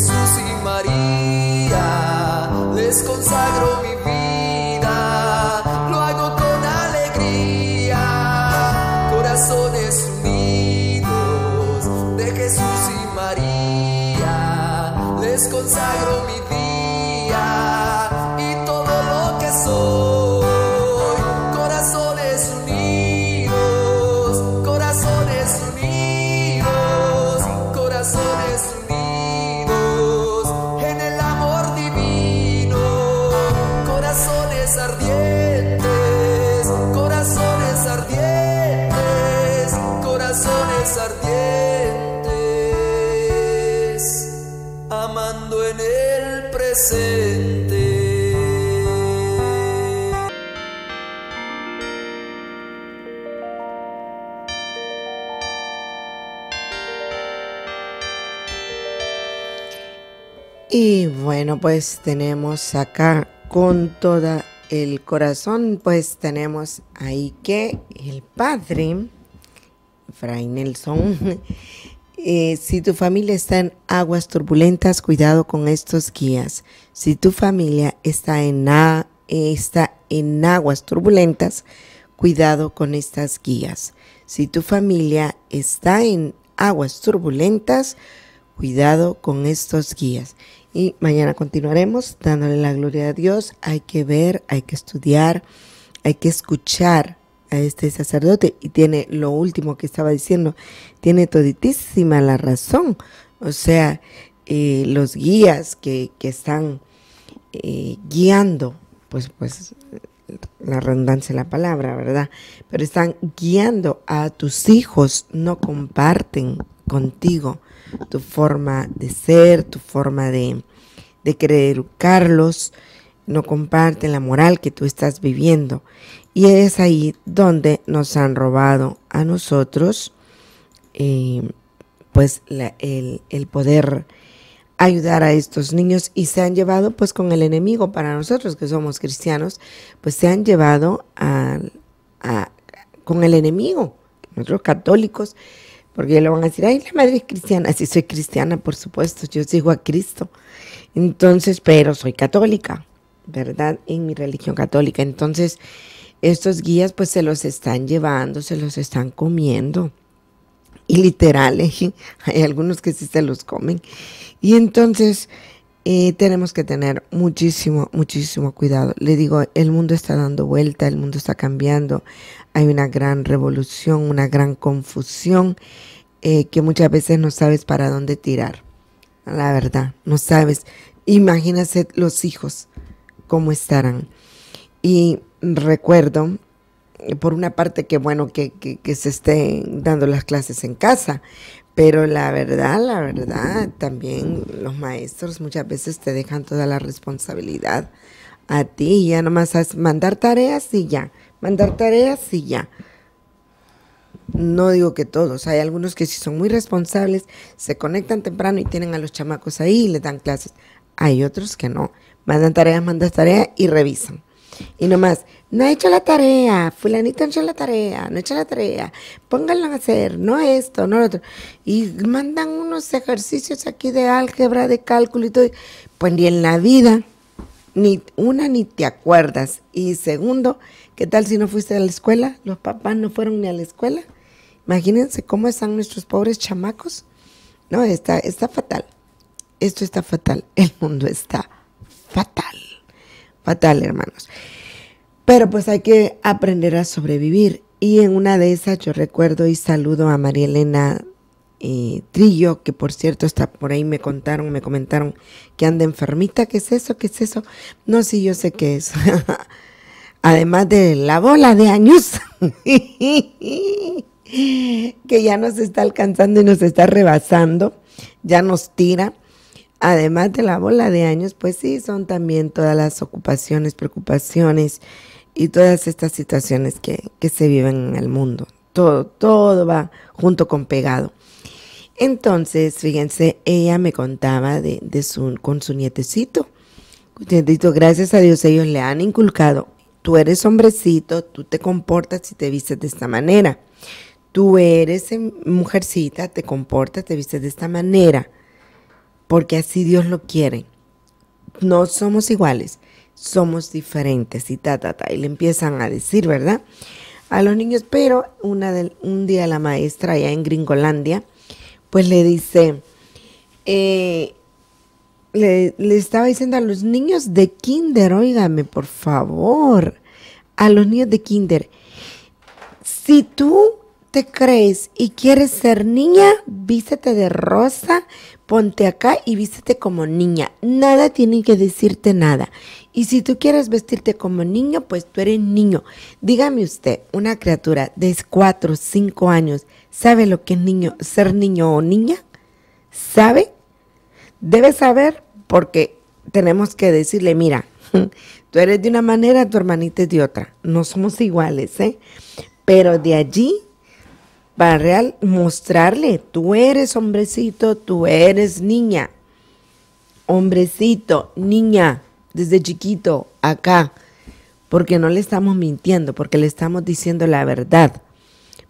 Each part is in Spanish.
Jesús y María, les consagro Y bueno, pues tenemos acá con todo el corazón, pues tenemos ahí que el padre, Fray Nelson, eh, si tu familia está en aguas turbulentas, cuidado con estos guías. Si tu familia está en, eh, está en aguas turbulentas, cuidado con estas guías. Si tu familia está en aguas turbulentas, Cuidado con estos guías. Y mañana continuaremos dándole la gloria a Dios. Hay que ver, hay que estudiar, hay que escuchar a este sacerdote. Y tiene lo último que estaba diciendo, tiene toditísima la razón. O sea, eh, los guías que, están eh, guiando, pues, pues la redundancia de la palabra, ¿verdad? Pero están guiando a tus hijos, no comparten contigo tu forma de ser, tu forma de, de querer educarlos, no comparten la moral que tú estás viviendo. Y es ahí donde nos han robado a nosotros eh, pues el, poder ayudar a estos niños y se han llevado pues con el enemigo para nosotros que somos cristianos, pues se han llevado con el enemigo. Nosotros católicos porque le van a decir, ay, la madre es cristiana. Sí, soy cristiana, por supuesto, yo sigo a Cristo. Entonces, pero soy católica, ¿verdad? En mi religión católica. Entonces, estos guías pues se los están llevando, se los están comiendo. Y literal, hay algunos que sí se los comen. Y entonces, tenemos que tener muchísimo, muchísimo cuidado. Le digo, el mundo está dando vuelta, el mundo está cambiando, hay una gran revolución, una gran confusión eh, que muchas veces no sabes para dónde tirar. La verdad, no sabes. Imagínense los hijos, cómo estarán. Y recuerdo, por una parte, que bueno que, que se estén dando las clases en casa, pero la verdad, la verdad, también los maestros muchas veces te dejan toda la responsabilidad a ti. Ya nomás es mandar tareas y ya. Mandar tareas y ya. No digo que todos, hay algunos que sí son muy responsables, se conectan temprano y tienen a los chamacos ahí y les dan clases. Hay otros que no. Mandan tareas, mandan tareas y revisan. Y nomás, no ha hecho la tarea, fulanito ha hecho la tarea, no ha hecho la tarea, pónganlo a hacer, no esto, no lo otro. Y mandan unos ejercicios aquí de álgebra, de cálculo y todo. Pues ni en la vida, ni una ni te acuerdas. Y segundo, ¿qué tal si no fuiste a la escuela? Los papás no fueron ni a la escuela. Imagínense cómo están nuestros pobres chamacos. No, está, está fatal. Esto está fatal. El mundo está fatal. Fatal, hermanos. Pero pues hay que aprender a sobrevivir. Y en una de esas yo recuerdo y saludo a María Elena eh, Trillo, que por cierto está por ahí, me contaron, me comentaron que anda enfermita, ¿qué es eso? ¿Qué es eso? No, sí, yo sé qué es. Además de la bola de años, que ya nos está alcanzando y nos está rebasando, ya nos tira. Además de la bola de años, pues sí, son también todas las ocupaciones, preocupaciones y todas estas situaciones que, se viven en el mundo. Todo, todo va junto con pegado. Entonces, fíjense, ella me contaba de, de su, con su nietecito. Nietecito, gracias a Dios, ellos le han inculcado, tú eres hombrecito, tú te comportas y te vistes de esta manera. Tú eres em, mujercita, te comportas, te vistes de esta manera, porque así Dios lo quiere. No somos iguales somos diferentes y ta, Y le empiezan a decir, ¿verdad? A los niños, pero una un día la maestra allá en Gringolandia, pues le dice, eh, le, le, estaba diciendo a los niños de kinder, óigame, por favor, a los niños de kinder, si tú te crees y quieres ser niña, vístete de rosa, ponte acá y vístete como niña. Nada tiene que decirte nada. Y si tú quieres vestirte como niño, pues tú eres niño. Dígame usted, una criatura de 4 5 años, ¿sabe lo que es niño, ser niño o niña? ¿Sabe? Debe saber porque tenemos que decirle, mira, tú eres de una manera, tu hermanita es de otra. No somos iguales, ¿eh? Pero de allí para real, mostrarle, tú eres hombrecito, tú eres niña, hombrecito, niña, desde chiquito, acá, porque no le estamos mintiendo, porque le estamos diciendo la verdad,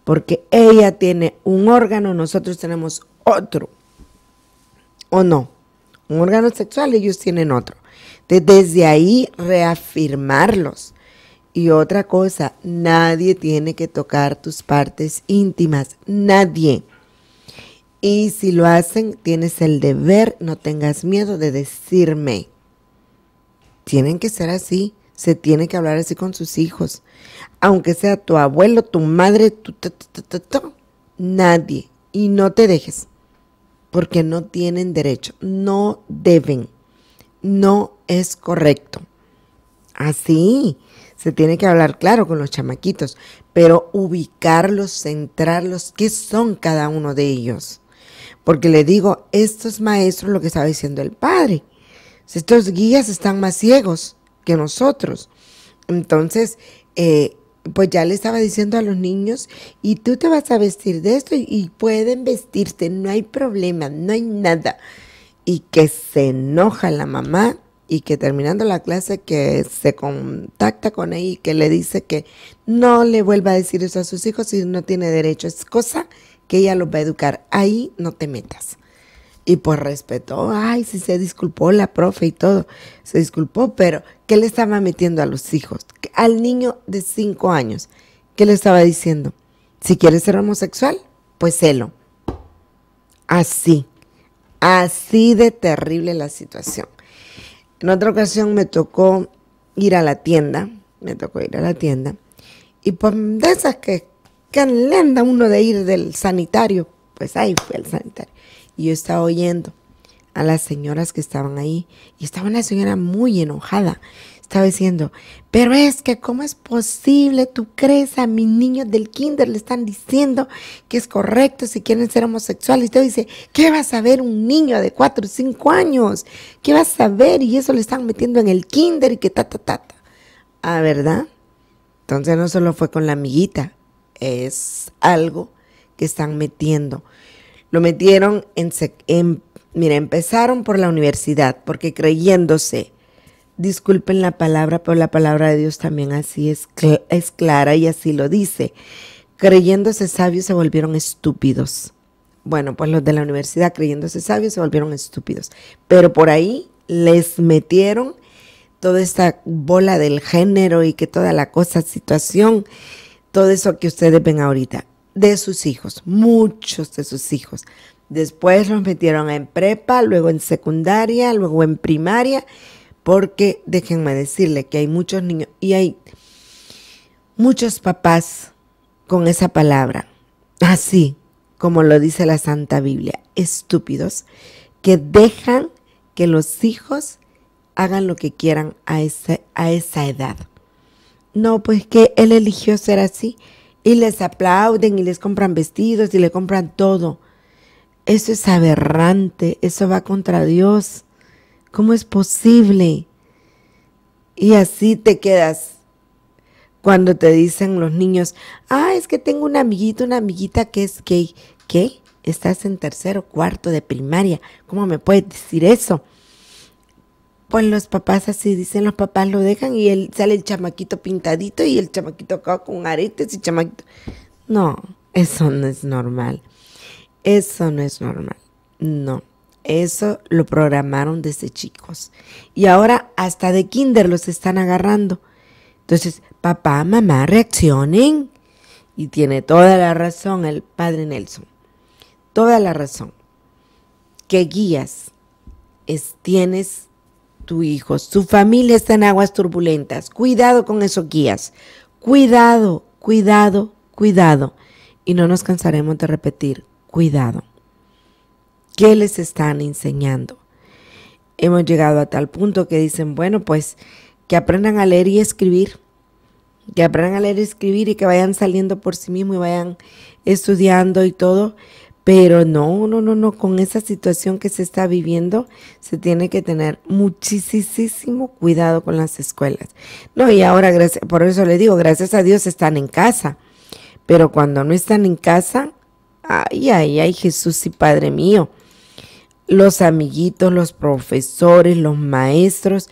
porque ella tiene un órgano, nosotros tenemos otro, o no, un órgano sexual, ellos tienen otro. desde ahí reafirmarlos y otra cosa, nadie tiene que tocar tus partes íntimas, nadie. Y si lo hacen, tienes el deber, no tengas miedo de decirme. Tienen que ser así, se tiene que hablar así con sus hijos. Aunque sea tu abuelo, tu madre, tu, nadie. Y no te dejes, porque no tienen derecho, no deben, no es correcto. Así. Se tiene que hablar claro con los chamaquitos, pero ubicarlos, centrarlos, qué son cada uno de ellos. Porque le digo, estos maestros, lo que estaba diciendo el padre, estos guías están más ciegos que nosotros. Entonces, eh, pues ya le estaba diciendo a los niños, y tú te vas a vestir de esto y, y pueden vestirte, no hay problema, no hay nada. Y que se enoja la mamá y que terminando la clase que se contacta con ella y que le dice que no le vuelva a decir eso a sus hijos si no tiene derecho. Es cosa que ella los va a educar. Ahí no te metas. Y pues respetó, ay, sí se disculpó la profe y todo, se disculpó, pero ¿qué le estaba metiendo a los hijos? Al niño de cinco años, ¿qué le estaba diciendo? Si quieres ser homosexual, pues sélo. Así, así de terrible la situación. En otra ocasión me tocó ir a la tienda, me tocó ir a la tienda, y pues de esas que, que le anda uno de ir del sanitario, pues ahí fue el sanitario. Y yo estaba oyendo a las señoras que estaban ahí, y estaba una señora muy enojada estaba diciendo, pero es que ¿cómo es posible? ¿Tú crees a mis niños del kinder? Le están diciendo que es correcto si quieren ser homosexuales. Y te dice, ¿qué va a saber un niño de 4 o 5 años? ¿Qué va a saber? Y eso le están metiendo en el kinder y que ta, ta, ta, Ah, ¿verdad? Entonces no solo fue con la amiguita, es algo que están metiendo. Lo metieron en, en mira, empezaron por la universidad, porque creyéndose disculpen la palabra, pero la palabra de Dios también así es, es clara y así lo dice. Creyéndose sabios se volvieron estúpidos. Bueno, pues los de la universidad creyéndose sabios se volvieron estúpidos. Pero por ahí les metieron toda esta bola del género y que toda la cosa, situación, todo eso que ustedes ven ahorita, de sus hijos, muchos de sus hijos. Después los metieron en prepa, luego en secundaria, luego en primaria porque déjenme decirle que hay muchos niños y hay muchos papás con esa palabra, así como lo dice la Santa Biblia, estúpidos, que dejan que los hijos hagan lo que quieran a, a esa edad. No, pues que él eligió ser así y les aplauden y les compran vestidos y le compran todo. Eso es aberrante, eso va contra Dios. ¿Cómo es posible? Y así te quedas cuando te dicen los niños, ah, es que tengo un amiguito, una amiguita que es gay. ¿Qué? Estás en tercero, cuarto de primaria. ¿Cómo me puedes decir eso? Pues los papás así dicen, los papás lo dejan y él sale el chamaquito pintadito y el chamaquito acá con aretes y chamaquito. No, eso no es normal. Eso no es normal. No. Eso lo programaron desde chicos. Y ahora hasta de kinder los están agarrando. Entonces, papá, mamá, reaccionen. Y tiene toda la razón el padre Nelson. Toda la razón. ¿Qué guías tienes tu hijo? Su familia está en aguas turbulentas. Cuidado con eso, guías. Cuidado, cuidado, cuidado. Y no nos cansaremos de repetir, cuidado. ¿Qué les están enseñando? Hemos llegado a tal punto que dicen, bueno, pues que aprendan a leer y escribir, que aprendan a leer y escribir y que vayan saliendo por sí mismos y vayan estudiando y todo, pero no, no, no, no, con esa situación que se está viviendo, se tiene que tener muchísimo cuidado con las escuelas. No, y ahora, por eso le digo, gracias a Dios están en casa, pero cuando no están en casa, ay, ay, ay, Jesús y Padre mío, los amiguitos, los profesores, los maestros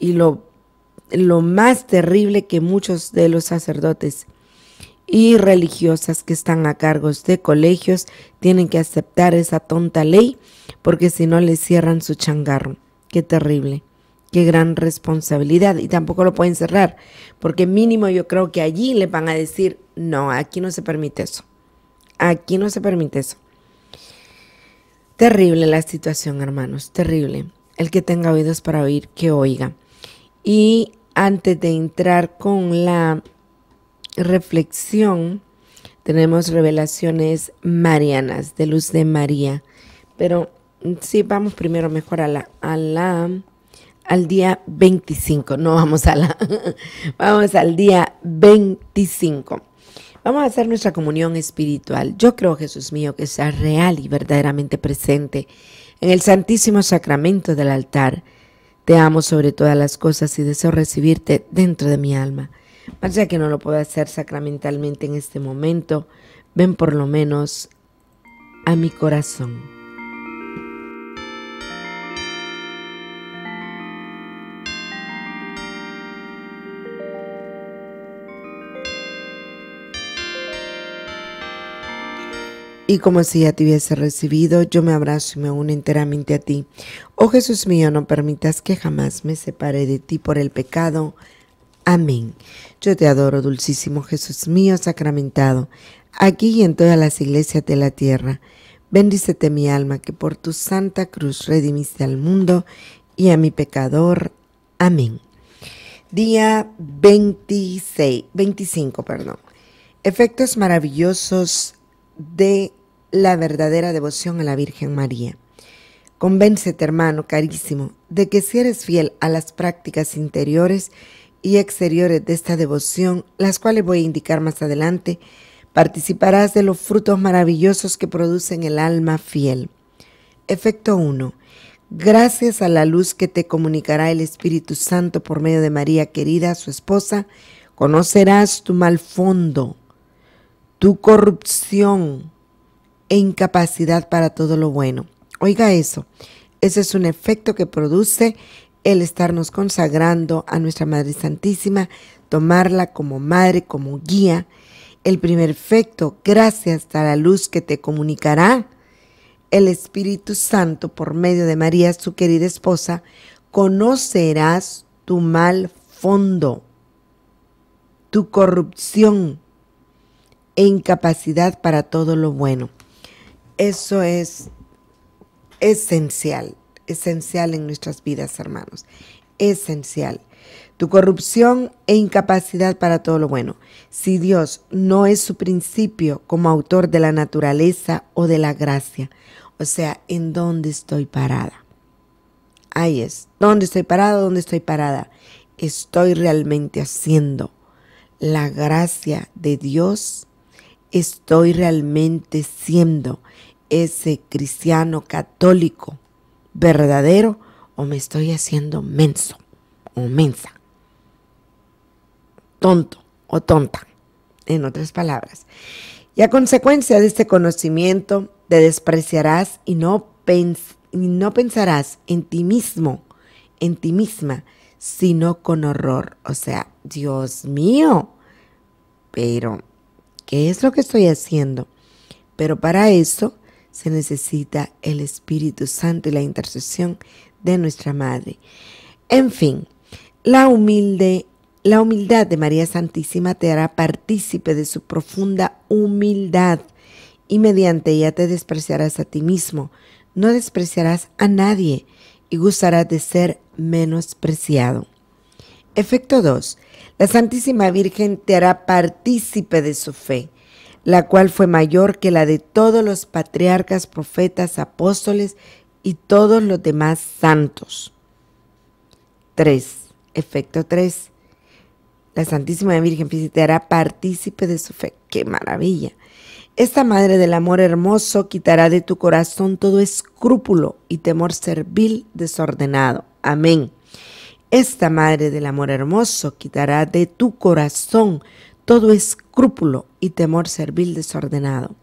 y lo, lo más terrible que muchos de los sacerdotes y religiosas que están a cargo de colegios tienen que aceptar esa tonta ley porque si no les cierran su changarro. Qué terrible, qué gran responsabilidad. Y tampoco lo pueden cerrar porque mínimo yo creo que allí le van a decir, no, aquí no se permite eso. Aquí no se permite eso. Terrible la situación, hermanos, terrible. El que tenga oídos para oír, que oiga. Y antes de entrar con la reflexión, tenemos revelaciones marianas de luz de María. Pero mm, sí, vamos primero mejor a la, al día 25. No vamos a la, vamos al día 25. Vamos a hacer nuestra comunión espiritual. Yo creo, Jesús mío, que sea real y verdaderamente presente en el Santísimo Sacramento del altar. Te amo sobre todas las cosas y deseo recibirte dentro de mi alma. Más ya que no lo puedo hacer sacramentalmente en este momento, ven por lo menos a mi corazón. y como si ya te hubiese recibido, yo me abrazo y me uno enteramente a ti. Oh Jesús mío, no permitas que jamás me separe de ti por el pecado. Amén. Yo te adoro, dulcísimo Jesús mío sacramentado, aquí y en todas las iglesias de la tierra. Bendícete mi alma, que por tu santa cruz redimiste al mundo y a mi pecador. Amén. Día 26, 25, perdón. Efectos maravillosos de la verdadera devoción a la Virgen María. Convéncete, hermano carísimo, de que si eres fiel a las prácticas interiores y exteriores de esta devoción, las cuales voy a indicar más adelante, participarás de los frutos maravillosos que producen el alma fiel. Efecto 1. Gracias a la luz que te comunicará el Espíritu Santo por medio de María querida, su esposa, conocerás tu mal fondo, tu corrupción, e incapacidad para todo lo bueno. Oiga eso, ese es un efecto que produce el estarnos consagrando a nuestra Madre Santísima, tomarla como madre, como guía. El primer efecto, gracias a la luz que te comunicará el Espíritu Santo por medio de María, su querida esposa, conocerás tu mal fondo, tu corrupción e incapacidad para todo lo bueno. Eso es esencial, esencial en nuestras vidas, hermanos. Esencial. Tu corrupción e incapacidad para todo lo bueno. Si Dios no es su principio como autor de la naturaleza o de la gracia. O sea, ¿en dónde estoy parada? Ahí es. ¿Dónde estoy parada? ¿Dónde estoy parada? Estoy realmente haciendo la gracia de Dios. Estoy realmente siendo ese cristiano católico verdadero o me estoy haciendo menso o mensa, tonto o tonta, en otras palabras. Y a consecuencia de este conocimiento, te despreciarás y no, y no pensarás en ti mismo, en ti misma, sino con horror. O sea, Dios mío, pero, ¿qué es lo que estoy haciendo? Pero para eso se necesita el Espíritu Santo y la intercesión de nuestra Madre. En fin, la humilde la humildad de María Santísima te hará partícipe de su profunda humildad y mediante ella te despreciarás a ti mismo, no despreciarás a nadie y gustarás de ser menospreciado. Efecto 2. La Santísima Virgen te hará partícipe de su fe la cual fue mayor que la de todos los patriarcas, profetas, apóstoles y todos los demás santos. 3. Efecto 3. La Santísima Virgen visitará partícipe de su fe. ¡Qué maravilla! Esta Madre del Amor Hermoso quitará de tu corazón todo escrúpulo y temor servil desordenado. Amén. Esta Madre del Amor Hermoso quitará de tu corazón todo escrúpulo y temor servil desordenado.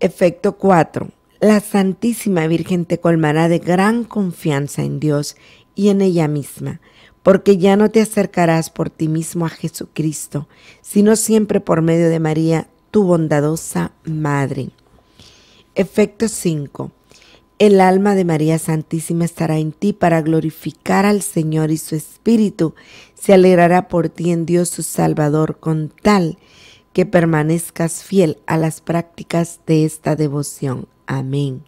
Efecto 4. La Santísima Virgen te colmará de gran confianza en Dios y en ella misma, porque ya no te acercarás por ti mismo a Jesucristo, sino siempre por medio de María, tu bondadosa Madre. Efecto 5. El alma de María Santísima estará en ti para glorificar al Señor y su Espíritu. Se alegrará por ti en Dios su Salvador con tal que permanezcas fiel a las prácticas de esta devoción. Amén.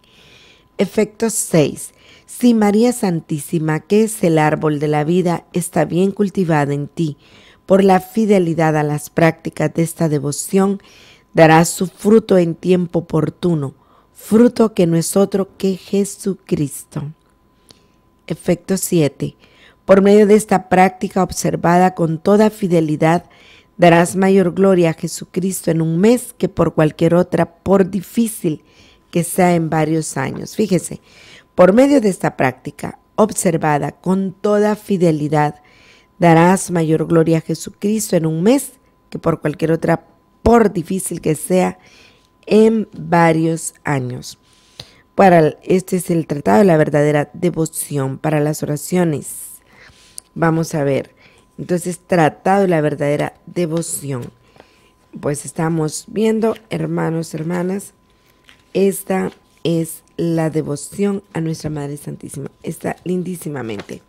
Efecto 6. Si María Santísima, que es el árbol de la vida, está bien cultivada en ti, por la fidelidad a las prácticas de esta devoción, dará su fruto en tiempo oportuno fruto que no es otro que Jesucristo. Efecto 7. Por medio de esta práctica observada con toda fidelidad, darás mayor gloria a Jesucristo en un mes que por cualquier otra, por difícil que sea en varios años. Fíjese, por medio de esta práctica observada con toda fidelidad, darás mayor gloria a Jesucristo en un mes que por cualquier otra, por difícil que sea en varios años. Para este es el tratado de la verdadera devoción para las oraciones. Vamos a ver. Entonces, tratado de la verdadera devoción. Pues estamos viendo, hermanos, hermanas, esta es la devoción a nuestra Madre Santísima. Está lindísimamente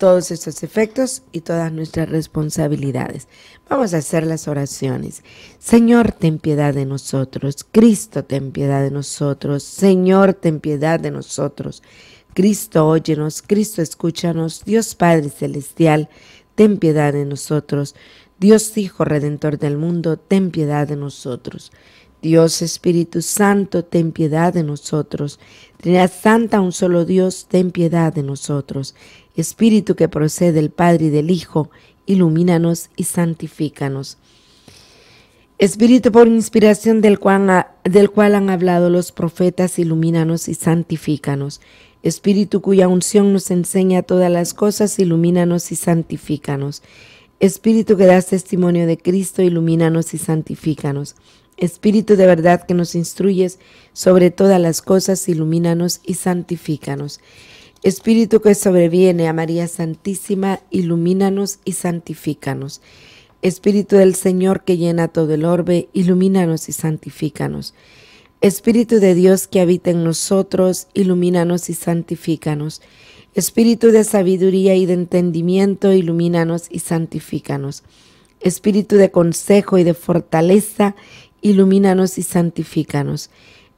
todos estos efectos y todas nuestras responsabilidades. Vamos a hacer las oraciones. Señor, ten piedad de nosotros. Cristo, ten piedad de nosotros. Señor, ten piedad de nosotros. Cristo, óyenos. Cristo, escúchanos. Dios Padre Celestial, ten piedad de nosotros. Dios Hijo Redentor del mundo, ten piedad de nosotros. Dios Espíritu Santo, ten piedad de nosotros. Trinidad Santa, un solo Dios, ten piedad de nosotros. Espíritu que procede del Padre y del Hijo, ilumínanos y santifícanos. Espíritu por inspiración del cual, han hablado los profetas, ilumínanos y santifícanos. Espíritu cuya unción nos enseña todas las cosas, ilumínanos y santifícanos. Espíritu que das testimonio de Cristo, ilumínanos y santifícanos. Espíritu de verdad que nos instruyes sobre todas las cosas, ilumínanos y santifícanos. Espíritu que sobreviene a María Santísima, ilumínanos y santifícanos. Espíritu del Señor que llena todo el orbe, ilumínanos y santifícanos. Espíritu de Dios que habita en nosotros, ilumínanos y santifícanos. Espíritu de sabiduría y de entendimiento, ilumínanos y santifícanos. Espíritu de consejo y de fortaleza, ilumínanos y santifícanos.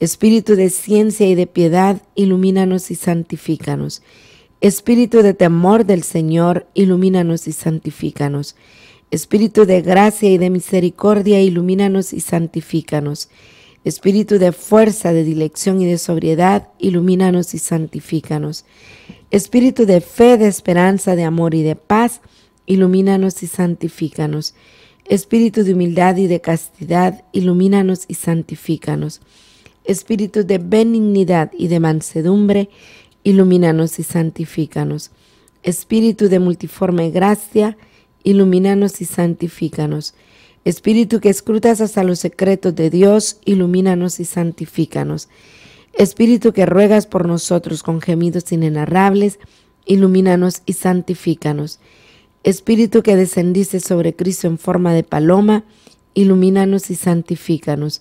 Espíritu de ciencia y de piedad, ilumínanos y santifícanos. Espíritu de temor del Señor, ilumínanos y santifícanos. Espíritu de gracia y de misericordia, ilumínanos y santifícanos. Espíritu de fuerza, de dilección y de sobriedad, ilumínanos y santifícanos. Espíritu de fe, de esperanza, de amor y de paz, ilumínanos y santifícanos. Espíritu de humildad y de castidad, ilumínanos y santifícanos espíritu de benignidad y de mansedumbre, ilumínanos y santifícanos. Espíritu de multiforme gracia, ilumínanos y santifícanos. Espíritu que escrutas hasta los secretos de Dios, ilumínanos y santifícanos. Espíritu que ruegas por nosotros con gemidos inenarrables, ilumínanos y santifícanos. Espíritu que descendiste sobre Cristo en forma de paloma, ilumínanos y santifícanos.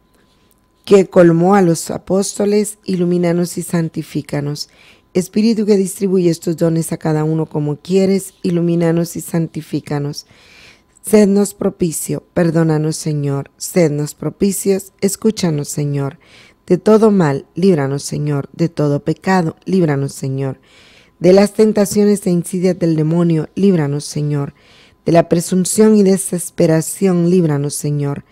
que colmó a los apóstoles, ilumínanos y santifícanos. Espíritu que distribuye estos dones a cada uno como quieres, ilumínanos y santifícanos. Sednos propicio, perdónanos Señor, sednos propicios, escúchanos Señor. De todo mal, líbranos Señor, de todo pecado, líbranos Señor. De las tentaciones e insidias del demonio, líbranos Señor. De la presunción y desesperación, líbranos Señor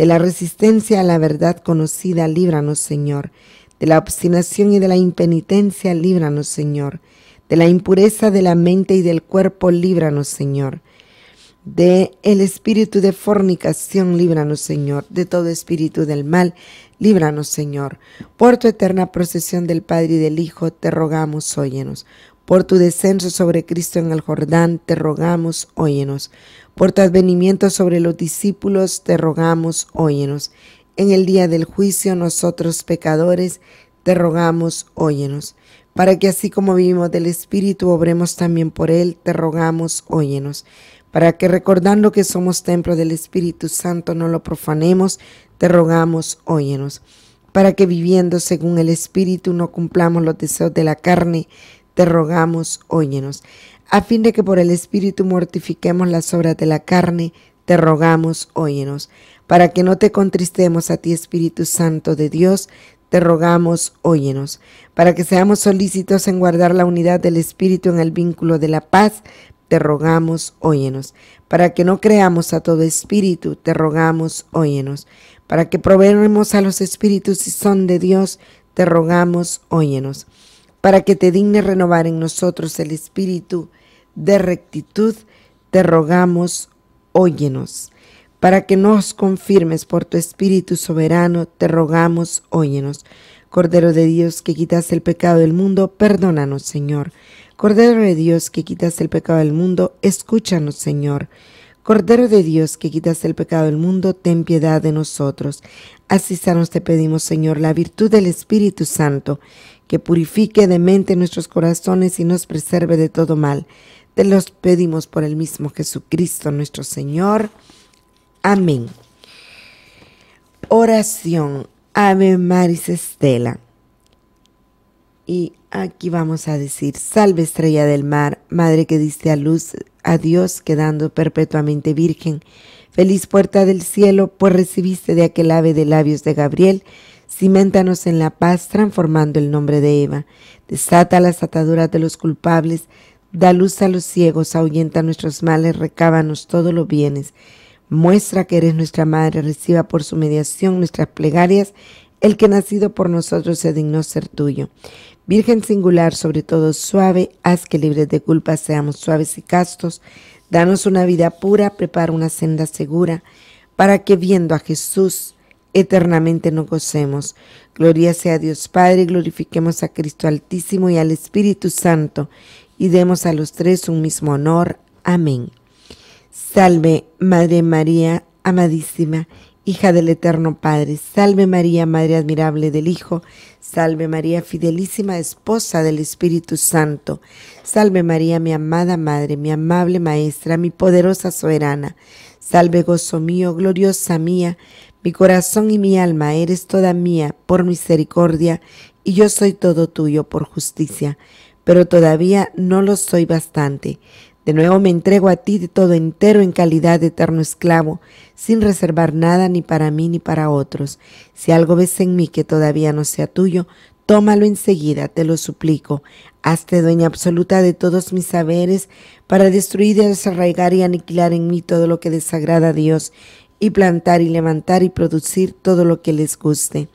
de la resistencia a la verdad conocida, líbranos, Señor. De la obstinación y de la impenitencia, líbranos, Señor. De la impureza de la mente y del cuerpo, líbranos, Señor. De el espíritu de fornicación, líbranos, Señor. De todo espíritu del mal, líbranos, Señor. Por tu eterna procesión del Padre y del Hijo, te rogamos, óyenos. Por tu descenso sobre Cristo en el Jordán, te rogamos, óyenos por tu advenimiento sobre los discípulos te rogamos, óyenos. En el día del juicio nosotros pecadores te rogamos, óyenos. Para que así como vivimos del Espíritu, obremos también por Él, te rogamos, óyenos. Para que recordando que somos templo del Espíritu Santo no lo profanemos, te rogamos, óyenos. Para que viviendo según el Espíritu no cumplamos los deseos de la carne, te rogamos, óyenos. A fin de que por el Espíritu mortifiquemos las obras de la carne, te rogamos, óyenos. Para que no te contristemos a ti, Espíritu Santo de Dios, te rogamos, óyenos. Para que seamos solícitos en guardar la unidad del Espíritu en el vínculo de la paz, te rogamos, óyenos. Para que no creamos a todo espíritu, te rogamos, óyenos. Para que proveemos a los espíritus si son de Dios, te rogamos, óyenos para que te digne renovar en nosotros el espíritu de rectitud, te rogamos, óyenos. Para que nos confirmes por tu espíritu soberano, te rogamos, óyenos. Cordero de Dios que quitas el pecado del mundo, perdónanos, Señor. Cordero de Dios que quitas el pecado del mundo, escúchanos, Señor. Cordero de Dios que quitas el pecado del mundo, ten piedad de nosotros. Así sanos te pedimos, Señor, la virtud del Espíritu Santo, que purifique de mente nuestros corazones y nos preserve de todo mal. Te los pedimos por el mismo Jesucristo nuestro Señor. Amén. Oración. Ave Maris Estela. Y aquí vamos a decir, salve estrella del mar, madre que diste a luz a Dios quedando perpetuamente virgen. Feliz puerta del cielo, pues recibiste de aquel ave de labios de Gabriel Cimentanos en la paz, transformando el nombre de Eva. Desata las ataduras de los culpables, da luz a los ciegos, ahuyenta nuestros males, recábanos todos los bienes. Muestra que eres nuestra madre, reciba por su mediación nuestras plegarias, el que nacido por nosotros se dignó ser tuyo. Virgen singular, sobre todo suave, haz que libres de culpa seamos suaves y castos. Danos una vida pura, prepara una senda segura, para que viendo a Jesús, eternamente no gocemos. Gloria sea a Dios Padre, glorifiquemos a Cristo Altísimo y al Espíritu Santo, y demos a los tres un mismo honor. Amén. Salve, Madre María, amadísima, hija del Eterno Padre. Salve María, Madre admirable del Hijo. Salve María, fidelísima esposa del Espíritu Santo. Salve María, mi amada Madre, mi amable Maestra, mi poderosa soberana. Salve gozo mío, gloriosa mía. Mi corazón y mi alma eres toda mía por misericordia y yo soy todo tuyo por justicia, pero todavía no lo soy bastante. De nuevo me entrego a ti de todo entero en calidad de eterno esclavo, sin reservar nada ni para mí ni para otros. Si algo ves en mí que todavía no sea tuyo, tómalo enseguida, te lo suplico. Hazte dueña absoluta de todos mis saberes para destruir, desarraigar y aniquilar en mí todo lo que desagrada a Dios y plantar y levantar y producir todo lo que les guste.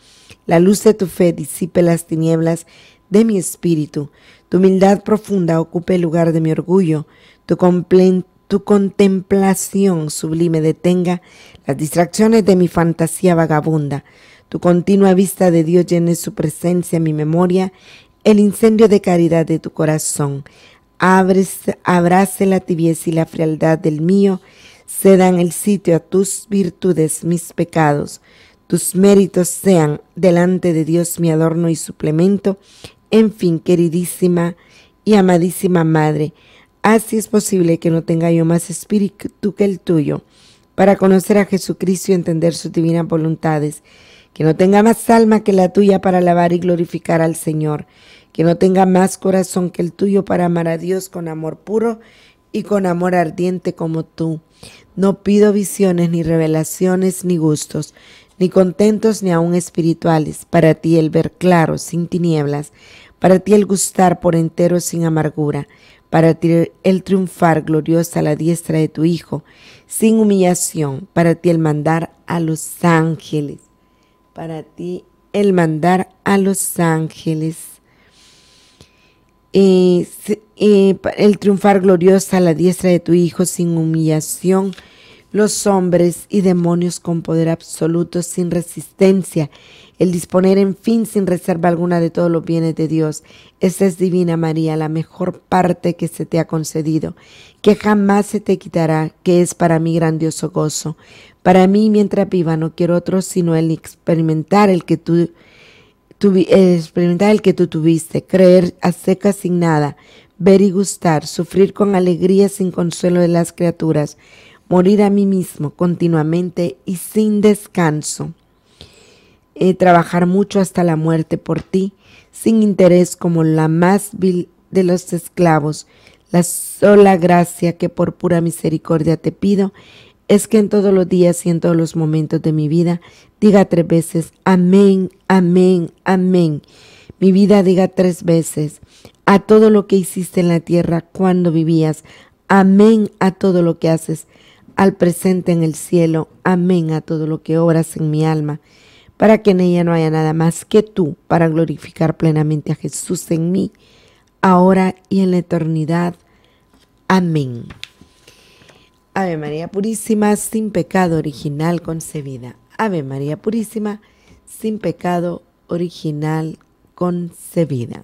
La luz de tu fe disipe las tinieblas de mi espíritu. Tu humildad profunda ocupe el lugar de mi orgullo. Tu, contemplación sublime detenga las distracciones de mi fantasía vagabunda. Tu continua vista de Dios llene su presencia en mi memoria, el incendio de caridad de tu corazón. Abres, abrace la tibieza y la frialdad del mío, cedan el sitio a tus virtudes, mis pecados. Tus méritos sean delante de Dios mi adorno y suplemento. En fin, queridísima y amadísima Madre, así es posible que no tenga yo más espíritu que el tuyo para conocer a Jesucristo y entender sus divinas voluntades. Que no tenga más alma que la tuya para alabar y glorificar al Señor. Que no tenga más corazón que el tuyo para amar a Dios con amor puro y con amor ardiente como tú. No pido visiones, ni revelaciones, ni gustos, ni contentos, ni aun espirituales. Para ti el ver claro, sin tinieblas. Para ti el gustar por entero, sin amargura. Para ti el triunfar gloriosa a la diestra de tu Hijo, sin humillación. Para ti el mandar a los ángeles. Para ti el mandar a los ángeles. Eh, eh, el triunfar gloriosa a la diestra de tu Hijo sin humillación, los hombres y demonios con poder absoluto sin resistencia, el disponer en fin sin reserva alguna de todos los bienes de Dios. Esta es Divina María, la mejor parte que se te ha concedido, que jamás se te quitará, que es para mí grandioso gozo. Para mí, mientras viva, no quiero otro sino el experimentar el que tú experimentar el que tú tuviste, creer a seca sin nada, ver y gustar, sufrir con alegría sin consuelo de las criaturas, morir a mí mismo continuamente y sin descanso, eh, trabajar mucho hasta la muerte por ti, sin interés como la más vil de los esclavos, la sola gracia que por pura misericordia te pido es que en todos los días y en todos los momentos de mi vida diga tres veces, amén, amén, amén. Mi vida diga tres veces, a todo lo que hiciste en la tierra cuando vivías, amén a todo lo que haces al presente en el cielo, amén a todo lo que obras en mi alma, para que en ella no haya nada más que tú, para glorificar plenamente a Jesús en mí, ahora y en la eternidad. Amén. Ave María Purísima, sin pecado original concebida. Ave María Purísima, sin pecado original concebida.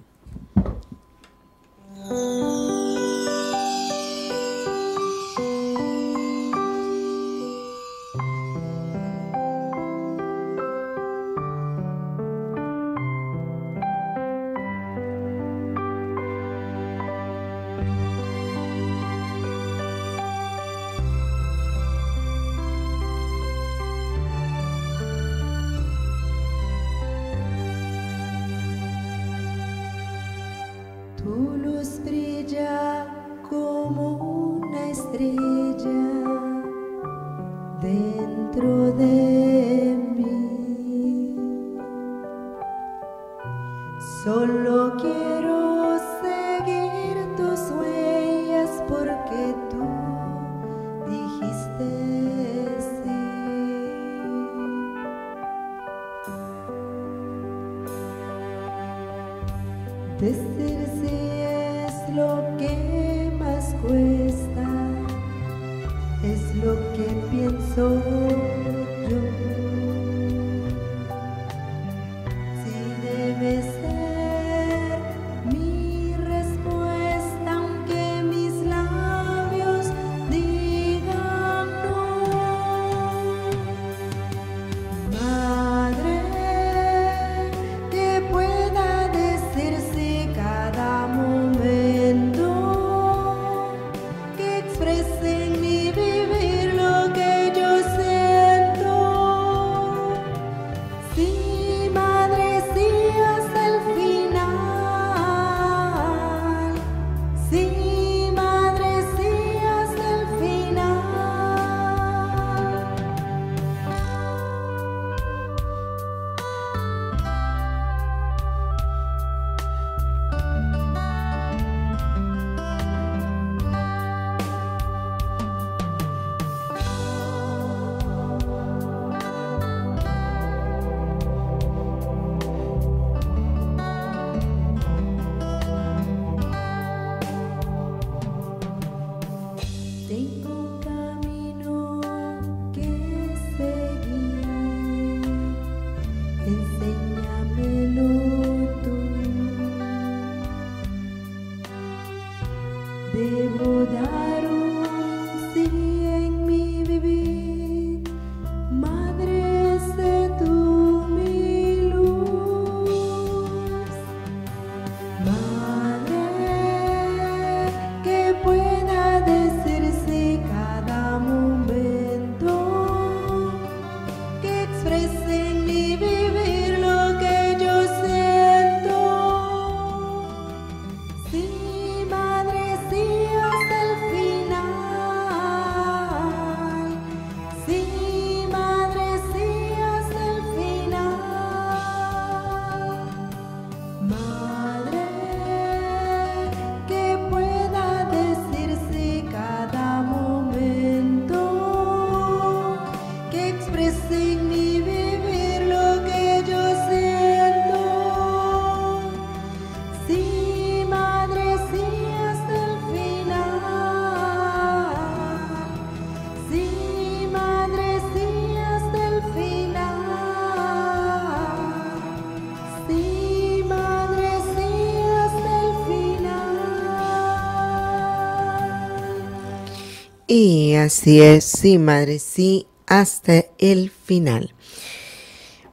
así es, sí, madre, sí, hasta el final.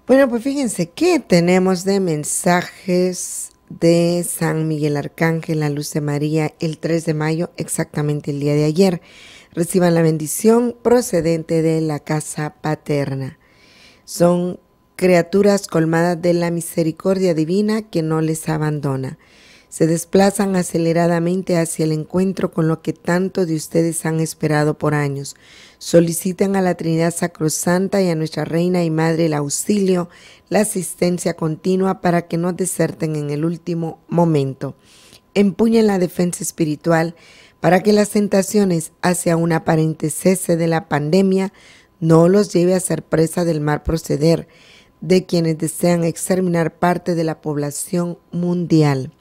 Bueno, pues fíjense qué tenemos de mensajes de San Miguel Arcángel, la luz de María, el 3 de mayo, exactamente el día de ayer. Reciban la bendición procedente de la casa paterna. Son criaturas colmadas de la misericordia divina que no les abandona se desplazan aceleradamente hacia el encuentro con lo que tanto de ustedes han esperado por años. Solicitan a la Trinidad Sacrosanta y a nuestra Reina y Madre el auxilio, la asistencia continua para que no deserten en el último momento. Empuñen la defensa espiritual para que las tentaciones hacia un aparente cese de la pandemia no los lleve a ser presa del mal proceder de quienes desean exterminar parte de la población mundial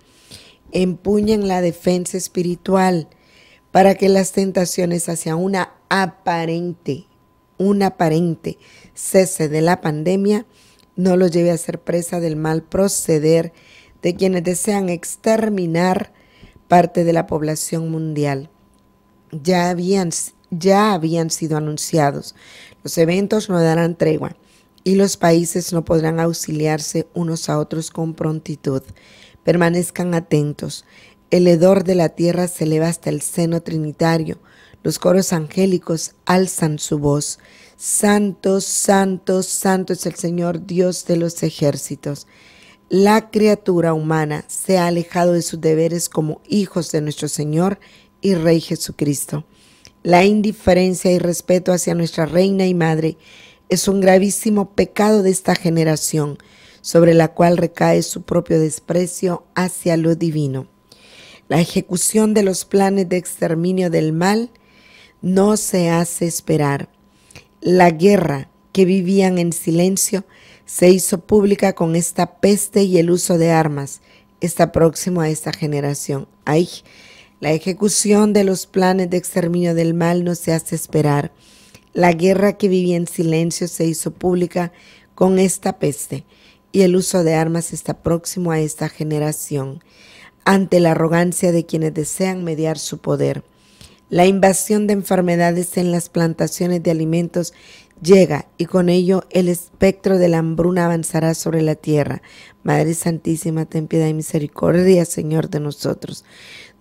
empuñen la defensa espiritual para que las tentaciones hacia una aparente, aparente cese de la pandemia no los lleve a ser presa del mal proceder de quienes desean exterminar parte de la población mundial. Ya ya habían sido anunciados. Los eventos no darán tregua y los países no podrán auxiliarse unos a otros con prontitud. Permanezcan atentos. El hedor de la tierra se eleva hasta el seno trinitario. Los coros angélicos alzan su voz. Santo, santo, santo es el Señor Dios de los ejércitos. La criatura humana se ha alejado de sus deberes como hijos de nuestro Señor y Rey Jesucristo. La indiferencia y respeto hacia nuestra Reina y Madre es un gravísimo pecado de esta generación sobre la cual recae su propio desprecio hacia lo divino. La ejecución de los planes de exterminio del mal no se hace esperar. La guerra que vivían en silencio se hizo pública con esta peste y el uso de armas. Está próximo a esta generación. Ay, la ejecución de los planes de exterminio del mal no se hace esperar. La guerra que vivía en silencio se hizo pública con esta peste y el uso de armas está próximo a esta generación, ante la arrogancia de quienes desean mediar su poder. La invasión de enfermedades en las plantaciones de alimentos llega y con ello el espectro de la hambruna avanzará sobre la tierra. Madre Santísima, ten piedad y misericordia, Señor, de nosotros.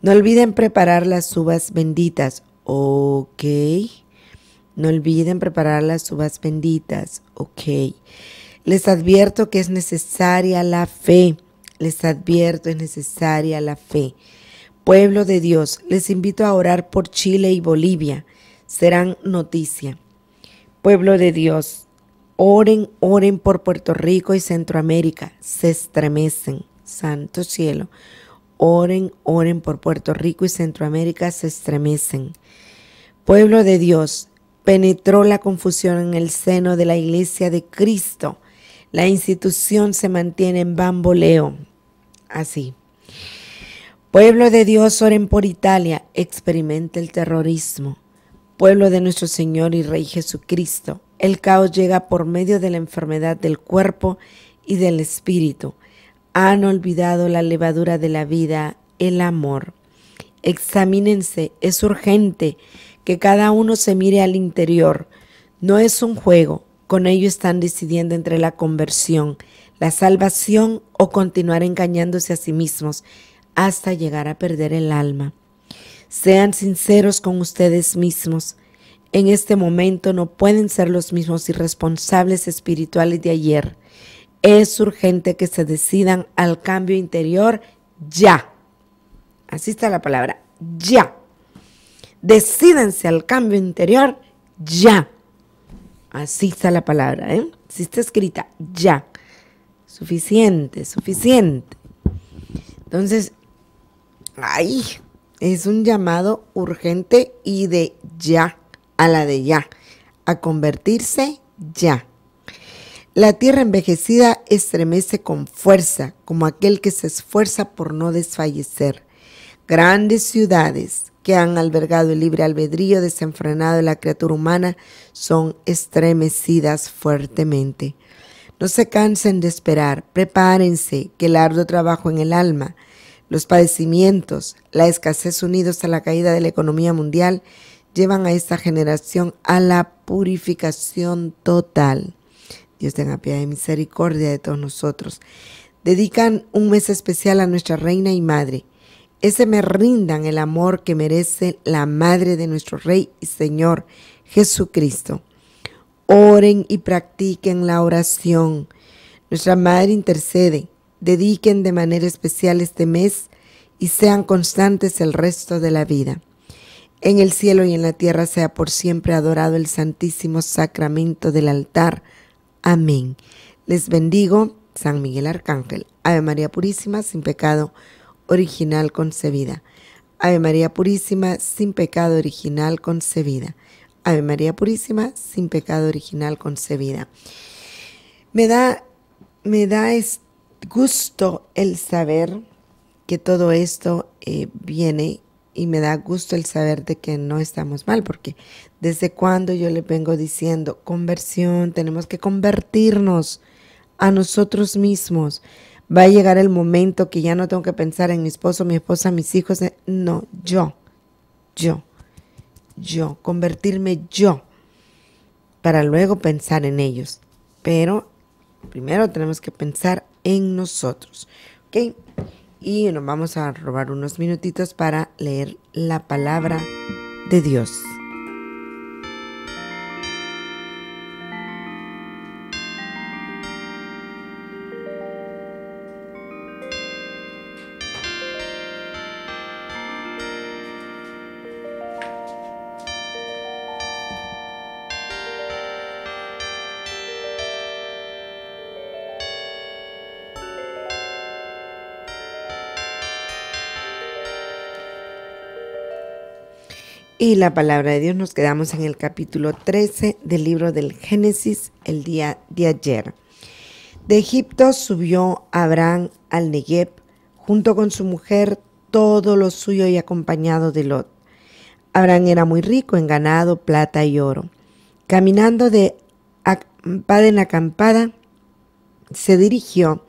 No olviden preparar las uvas benditas, ok. No olviden preparar las uvas benditas, ok. Les advierto que es necesaria la fe. Les advierto, es necesaria la fe. Pueblo de Dios, les invito a orar por Chile y Bolivia. Serán noticia. Pueblo de Dios, oren, oren por Puerto Rico y Centroamérica. Se estremecen. Santo cielo. Oren, oren por Puerto Rico y Centroamérica. Se estremecen. Pueblo de Dios, penetró la confusión en el seno de la iglesia de Cristo la institución se mantiene en bamboleo. Así. Pueblo de Dios, oren por Italia, Experimente el terrorismo. Pueblo de nuestro Señor y Rey Jesucristo, el caos llega por medio de la enfermedad del cuerpo y del espíritu. Han olvidado la levadura de la vida, el amor. Examínense, es urgente que cada uno se mire al interior. No es un juego, con ello están decidiendo entre la conversión, la salvación o continuar engañándose a sí mismos hasta llegar a perder el alma. Sean sinceros con ustedes mismos. En este momento no pueden ser los mismos irresponsables espirituales de ayer. Es urgente que se decidan al cambio interior ya. Así está la palabra, ya. Decídense al cambio interior ya. Así está la palabra, ¿eh? Si está escrita ya. Suficiente, suficiente. Entonces, ahí es un llamado urgente y de ya, a la de ya, a convertirse ya. La tierra envejecida estremece con fuerza, como aquel que se esfuerza por no desfallecer. Grandes ciudades, que han albergado el libre albedrío desenfrenado de la criatura humana son estremecidas fuertemente. No se cansen de esperar, prepárense, que el arduo trabajo en el alma, los padecimientos, la escasez unidos a la caída de la economía mundial, llevan a esta generación a la purificación total. Dios tenga piedad y misericordia de todos nosotros. Dedican un mes especial a nuestra Reina y Madre ese me rindan el amor que merece la Madre de nuestro Rey y Señor Jesucristo. Oren y practiquen la oración. Nuestra Madre intercede. Dediquen de manera especial este mes y sean constantes el resto de la vida. En el cielo y en la tierra sea por siempre adorado el santísimo sacramento del altar. Amén. Les bendigo, San Miguel Arcángel. Ave María Purísima, sin pecado original concebida. Ave María Purísima, sin pecado original concebida. Ave María Purísima, sin pecado original concebida. Me da, me da gusto el saber que todo esto eh, viene y me da gusto el saber de que no estamos mal, porque desde cuando yo les vengo diciendo conversión, tenemos que convertirnos a nosotros mismos va a llegar el momento que ya no tengo que pensar en mi esposo, mi esposa, mis hijos. Eh, no, yo, yo, yo, convertirme yo para luego pensar en ellos. Pero primero tenemos que pensar en nosotros. ¿Ok? Y nos vamos a robar unos minutitos para leer la palabra de Dios. Y la palabra de Dios nos quedamos en el capítulo 13 del libro del Génesis el día de ayer. De Egipto subió Abraham al Negev junto con su mujer, todo lo suyo y acompañado de Lot. Abraham era muy rico en ganado, plata y oro. Caminando de acampada en acampada, se dirigió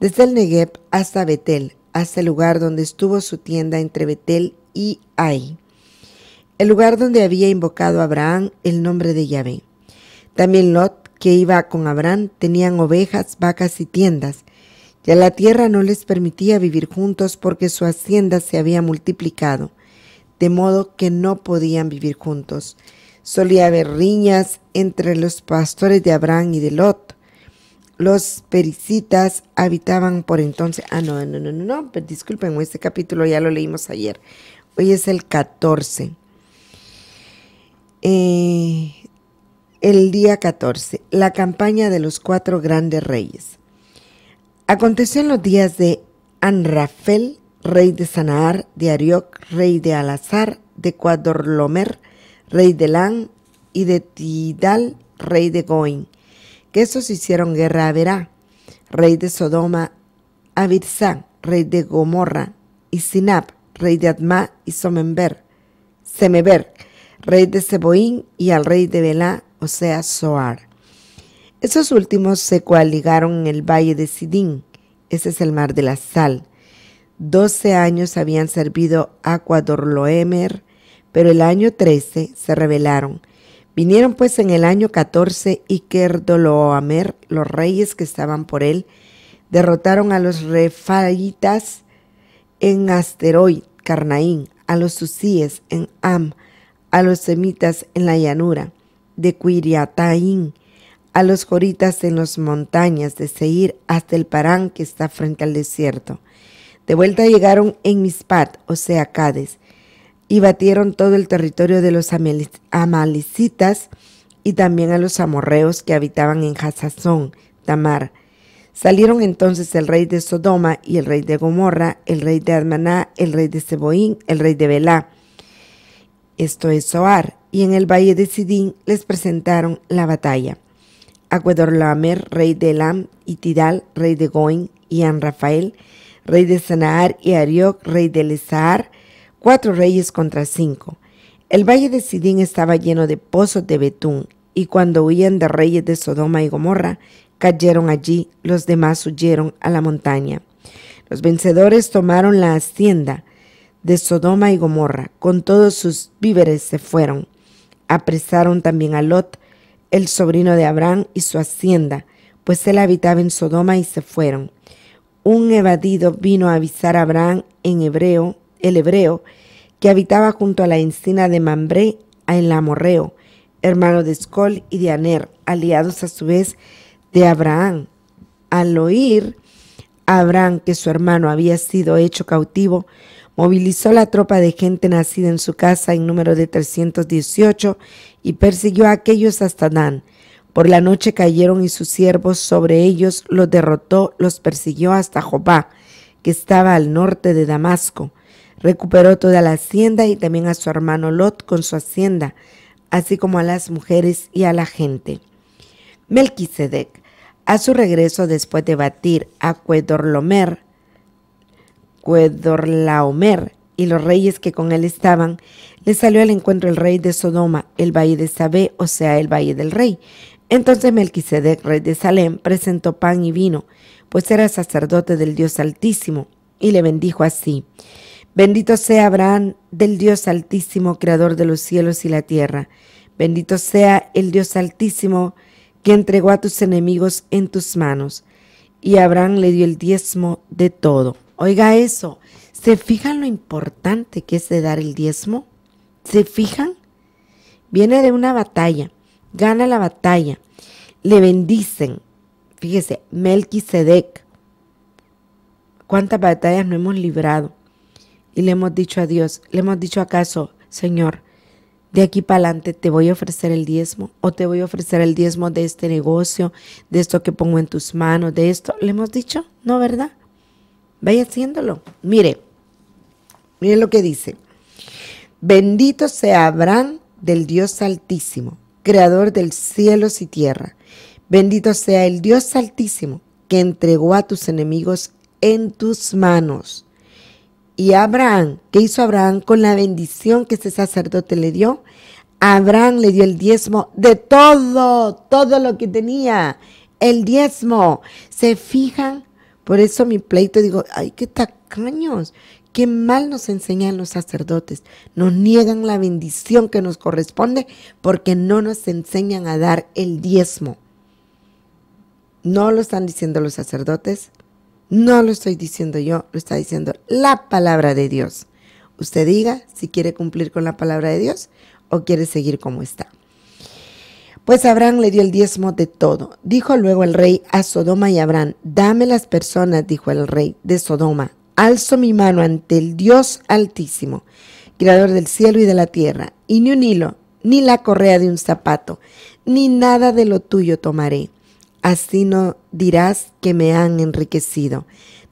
desde el Negev hasta Betel, hasta el lugar donde estuvo su tienda entre Betel y Ai el lugar donde había invocado a Abraham el nombre de Yahvé. También Lot, que iba con Abraham, tenían ovejas, vacas y tiendas. Ya la tierra no les permitía vivir juntos porque su hacienda se había multiplicado, de modo que no podían vivir juntos. Solía haber riñas entre los pastores de Abraham y de Lot. Los pericitas habitaban por entonces. Ah, no, no, no, no, no, disculpen, este capítulo ya lo leímos ayer. Hoy es el 14. Eh, el día 14, la campaña de los cuatro grandes reyes. Aconteció en los días de Anrafel, rey de Sanaar, de Arioc, rey de Alazar, de Cuadorlomer, rey de Lan, y de Tidal, rey de Goin, que esos hicieron guerra a Verá, rey de Sodoma, a rey de Gomorra, y Sinab, rey de Adma y Somember, Semeber, rey de Seboín, y al rey de Belá, o sea, Soar. Esos últimos se coaligaron en el valle de Sidín, ese es el mar de la sal. Doce años habían servido a Cuadorloemer, pero el año trece se rebelaron. Vinieron pues en el año catorce y Kerdoloamer, los reyes que estaban por él, derrotaron a los refaitas en Asteroid, Carnaín, a los susíes en Am, a los semitas en la llanura de Cuiriataín, a los joritas en las montañas de Seir hasta el Parán que está frente al desierto. De vuelta llegaron en Mispat, o sea, Cades, y batieron todo el territorio de los amalicitas y también a los amorreos que habitaban en Hazazón, Tamar. Salieron entonces el rey de Sodoma y el rey de Gomorra, el rey de Admaná, el rey de Seboín, el rey de Belá, esto es Soar, y en el valle de Sidín les presentaron la batalla. A Lamer, rey de Elam, y Tidal, rey de Goin, y Anrafael, rey de Sanaar, y Arioc, rey de Lezar, cuatro reyes contra cinco. El valle de Sidín estaba lleno de pozos de betún, y cuando huían de reyes de Sodoma y Gomorra, cayeron allí, los demás huyeron a la montaña. Los vencedores tomaron la hacienda, de Sodoma y Gomorra, con todos sus víveres se fueron. Apresaron también a Lot, el sobrino de Abraham, y su hacienda, pues él habitaba en Sodoma y se fueron. Un evadido vino a avisar a Abraham en hebreo, el hebreo, que habitaba junto a la encina de Mambré, en Lamorreo, hermano de Escol y de Aner, aliados a su vez de Abraham. Al oír Abraham que su hermano había sido hecho cautivo, movilizó la tropa de gente nacida en su casa en número de 318 y persiguió a aquellos hasta Dan. Por la noche cayeron y sus siervos sobre ellos los derrotó, los persiguió hasta Jobá, que estaba al norte de Damasco. Recuperó toda la hacienda y también a su hermano Lot con su hacienda, así como a las mujeres y a la gente. Melquisedec, a su regreso después de batir a Cuedorlomer, Laomer y los reyes que con él estaban, le salió al encuentro el rey de Sodoma, el valle de Sabé, o sea, el valle del rey. Entonces Melquisedec, rey de Salem, presentó pan y vino, pues era sacerdote del Dios Altísimo, y le bendijo así. Bendito sea Abraham del Dios Altísimo, creador de los cielos y la tierra. Bendito sea el Dios Altísimo, que entregó a tus enemigos en tus manos. Y Abraham le dio el diezmo de todo. Oiga eso, ¿se fijan lo importante que es de dar el diezmo? ¿Se fijan? Viene de una batalla, gana la batalla, le bendicen. Fíjese, Melquisedec. ¿Cuántas batallas no hemos librado? Y le hemos dicho a Dios, le hemos dicho acaso, Señor, de aquí para adelante te voy a ofrecer el diezmo o te voy a ofrecer el diezmo de este negocio, de esto que pongo en tus manos, de esto. ¿Le hemos dicho? No, ¿verdad? Vaya haciéndolo. Mire, mire lo que dice. Bendito sea Abraham del Dios Altísimo, creador del cielos y tierra. Bendito sea el Dios Altísimo, que entregó a tus enemigos en tus manos. Y Abraham, ¿qué hizo Abraham con la bendición que este sacerdote le dio? Abraham le dio el diezmo de todo, todo lo que tenía, el diezmo. ¿Se fijan por eso mi pleito digo, ay, qué tacaños, qué mal nos enseñan los sacerdotes. Nos niegan la bendición que nos corresponde porque no nos enseñan a dar el diezmo. No lo están diciendo los sacerdotes, no lo estoy diciendo yo, lo está diciendo la palabra de Dios. Usted diga si quiere cumplir con la palabra de Dios o quiere seguir como está. Pues Abraham le dio el diezmo de todo. Dijo luego el rey a Sodoma y Abraham, dame las personas, dijo el rey de Sodoma, alzo mi mano ante el Dios altísimo, creador del cielo y de la tierra, y ni un hilo, ni la correa de un zapato, ni nada de lo tuyo tomaré. Así no dirás que me han enriquecido.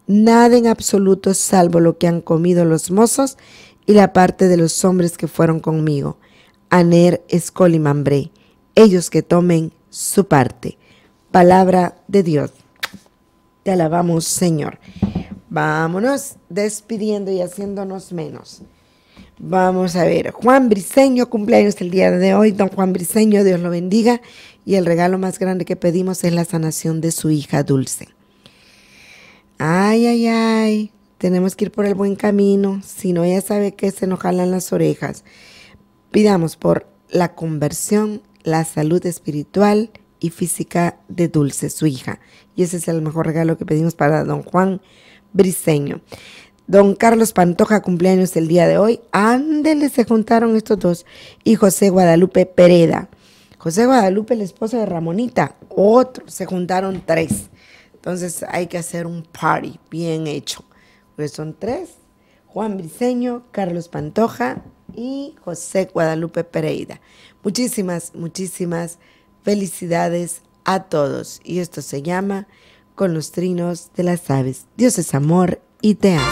Nada en absoluto salvo lo que han comido los mozos y la parte de los hombres que fueron conmigo. Aner, Escol ellos que tomen su parte. Palabra de Dios. Te alabamos, Señor. Vámonos despidiendo y haciéndonos menos. Vamos a ver, Juan Briceño, cumpleaños el día de hoy. Don Juan Briseño, Dios lo bendiga. Y el regalo más grande que pedimos es la sanación de su hija Dulce. Ay, ay, ay. Tenemos que ir por el buen camino. Si no, ya sabe que se nos jalan las orejas. Pidamos por la conversión la salud espiritual y física de Dulce, su hija. Y ese es el mejor regalo que pedimos para don Juan Briseño. Don Carlos Pantoja, cumpleaños el día de hoy. Ándele, se juntaron estos dos. Y José Guadalupe Pereda. José Guadalupe, el esposo de Ramonita. Otro, se juntaron tres. Entonces hay que hacer un party bien hecho. Pues son tres. Juan briceño Carlos Pantoja y José Guadalupe Pereira. Muchísimas, muchísimas felicidades a todos. Y esto se llama Con los trinos de las aves. Dios es amor y te amo.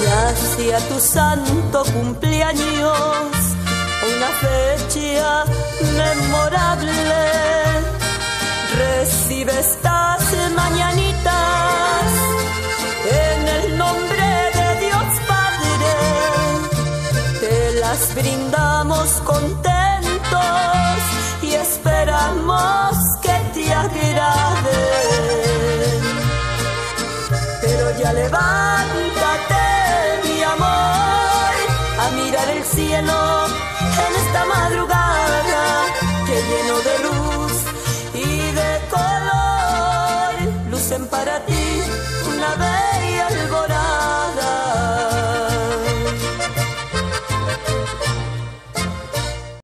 Ya hacía tu santo cumpleaños, una fecha Inmemorable, Recibe estas mañanitas en el nombre de Dios Padre. Te las brindamos contentos y esperamos que te agrade. Pero ya levántate, mi amor, a mirar el cielo en esta madrugada.